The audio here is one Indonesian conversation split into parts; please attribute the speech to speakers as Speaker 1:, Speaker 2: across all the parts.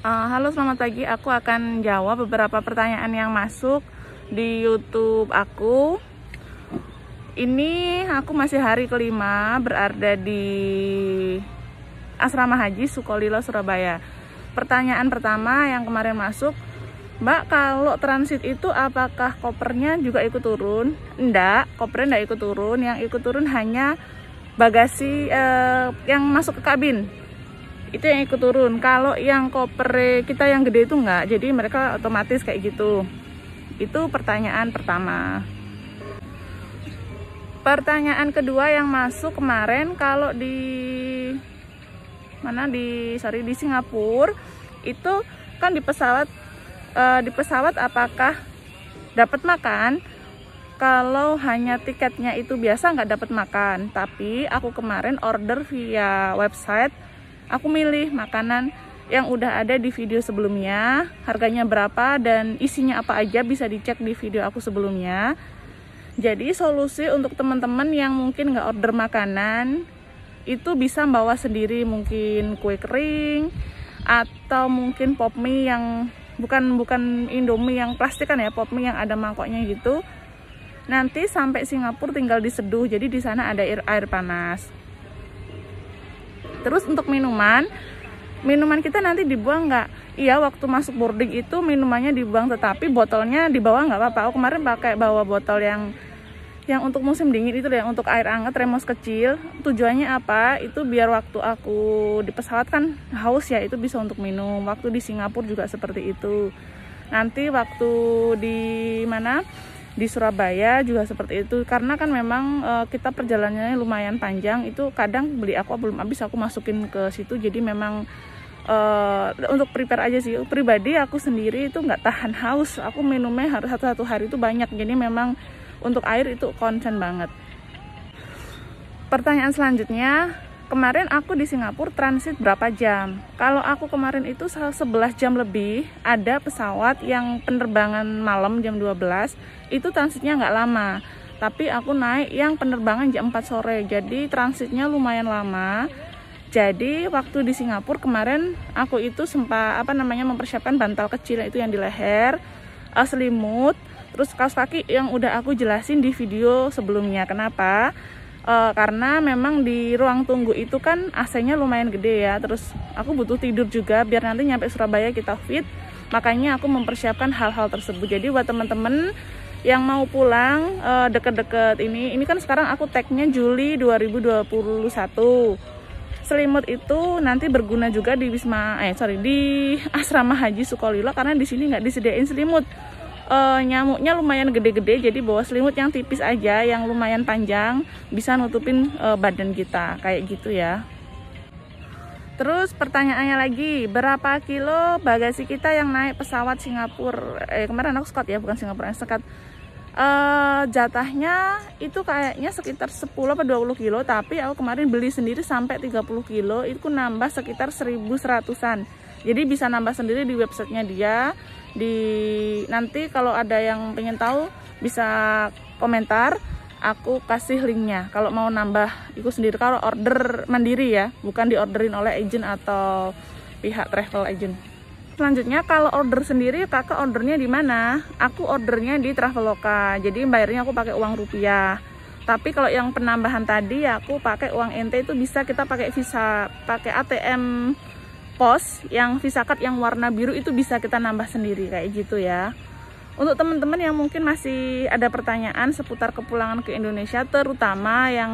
Speaker 1: Uh, halo selamat pagi, aku akan jawab beberapa pertanyaan yang masuk di YouTube aku. Ini aku masih hari kelima berada di Asrama Haji Sukolilo Surabaya. Pertanyaan pertama yang kemarin masuk, Mbak kalau transit itu apakah kopernya juga ikut turun? Enggak, kopernya enggak ikut turun, yang ikut turun hanya bagasi eh, yang masuk ke kabin itu yang ikut turun kalau yang koper kita yang gede itu enggak jadi mereka otomatis kayak gitu itu pertanyaan pertama pertanyaan kedua yang masuk kemarin kalau di mana di sorry di Singapura itu kan di pesawat uh, di pesawat apakah dapat makan kalau hanya tiketnya itu biasa nggak dapat makan tapi aku kemarin order via website aku milih makanan yang udah ada di video sebelumnya, harganya berapa dan isinya apa aja bisa dicek di video aku sebelumnya. Jadi solusi untuk teman-teman yang mungkin nggak order makanan itu bisa bawa sendiri mungkin kue kering atau mungkin pop mie yang bukan bukan Indomie yang plastik kan ya pop mie yang ada mangkoknya gitu. Nanti sampai Singapura tinggal diseduh, jadi di sana ada air, air panas. Terus untuk minuman, minuman kita nanti dibuang nggak? Iya, waktu masuk boarding itu minumannya dibuang, tetapi botolnya dibawa nggak apa-apa. Aku kemarin pakai bawa botol yang yang untuk musim dingin itu yang untuk air hangat remos kecil tujuannya apa itu biar waktu aku di pesawat kan haus ya itu bisa untuk minum waktu di Singapura juga seperti itu nanti waktu di mana di Surabaya juga seperti itu karena kan memang e, kita perjalanannya lumayan panjang itu kadang beli aku belum habis aku masukin ke situ jadi memang e, untuk prepare aja sih pribadi aku sendiri itu nggak tahan haus aku minumnya harus satu-satu hari itu banyak jadi memang untuk air itu konsen banget pertanyaan selanjutnya kemarin aku di Singapura transit berapa jam. Kalau aku kemarin itu 11 jam lebih, ada pesawat yang penerbangan malam jam 12, itu transitnya nggak lama. Tapi aku naik yang penerbangan jam 4 sore, jadi transitnya lumayan lama. Jadi waktu di Singapura kemarin aku itu sempat apa namanya mempersiapkan bantal kecil itu yang di leher, uh, selimut, terus kaos kaki yang udah aku jelasin di video sebelumnya. Kenapa? e, karena memang di ruang tunggu itu kan AC-nya lumayan gede ya terus aku butuh tidur juga biar nanti nyampe Surabaya kita fit makanya aku mempersiapkan hal-hal tersebut jadi buat teman-teman yang mau pulang eh, deket-deket ini ini kan sekarang aku tagnya Juli 2021 selimut itu nanti berguna juga di Wisma eh sorry di Asrama Haji Sukolilo karena di sini nggak disediain selimut uh, nyamuknya lumayan gede-gede jadi bawa selimut yang tipis aja yang lumayan panjang bisa nutupin uh, badan kita kayak gitu ya Terus pertanyaannya lagi, berapa kilo bagasi kita yang naik pesawat Singapura? Eh kemarin aku Scott ya, bukan Singapura, sekat. Uh, eh, jatahnya itu kayaknya sekitar 10 atau 20 kilo, tapi aku kemarin beli sendiri sampai 30 kilo, itu nambah sekitar 1100-an jadi bisa nambah sendiri di websitenya dia di nanti kalau ada yang pengen tahu bisa komentar aku kasih linknya kalau mau nambah ikut sendiri kalau order mandiri ya bukan diorderin oleh agent atau pihak travel agent selanjutnya kalau order sendiri kakak ordernya di mana aku ordernya di traveloka jadi bayarnya aku pakai uang rupiah tapi kalau yang penambahan tadi ya aku pakai uang NT itu bisa kita pakai visa pakai ATM pos yang visa card yang warna biru itu bisa kita nambah sendiri kayak gitu ya untuk teman-teman yang mungkin masih ada pertanyaan seputar kepulangan ke Indonesia terutama yang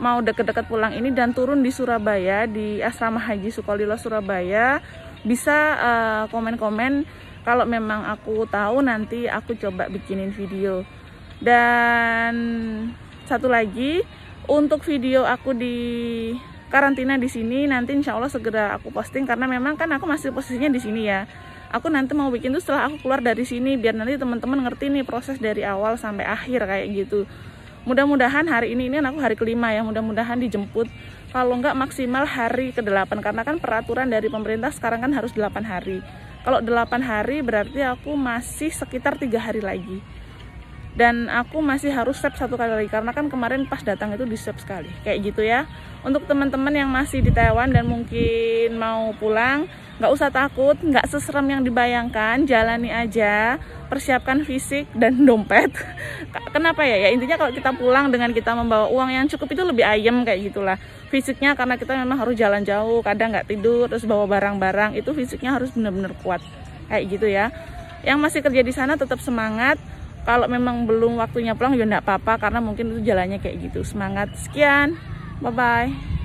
Speaker 1: mau deket-deket pulang ini dan turun di Surabaya di Asrama Haji Sukolilo Surabaya bisa eh, komen-komen uh, komen -komen. kalau memang aku tahu nanti aku coba bikinin video dan satu lagi untuk video aku di karantina di sini nanti insya Allah segera aku posting karena memang kan aku masih posisinya di sini ya aku nanti mau bikin tuh setelah aku keluar dari sini biar nanti teman-teman ngerti nih proses dari awal sampai akhir kayak gitu mudah-mudahan hari ini ini kan aku hari kelima ya mudah-mudahan dijemput kalau enggak maksimal hari ke-8 karena kan peraturan dari pemerintah sekarang kan harus 8 hari kalau 8 hari berarti aku masih sekitar tiga hari lagi dan aku masih harus swab satu kali lagi karena kan kemarin pas datang itu di swab sekali kayak gitu ya untuk teman-teman yang masih di Taiwan dan mungkin mau pulang nggak usah takut nggak seserem yang dibayangkan jalani aja persiapkan fisik dan dompet kenapa ya ya intinya kalau kita pulang dengan kita membawa uang yang cukup itu lebih ayem kayak gitulah fisiknya karena kita memang harus jalan jauh kadang nggak tidur terus bawa barang-barang itu fisiknya harus benar-benar kuat kayak gitu ya yang masih kerja di sana tetap semangat kalau memang belum waktunya pulang ya enggak apa-apa karena mungkin itu jalannya kayak gitu semangat sekian bye bye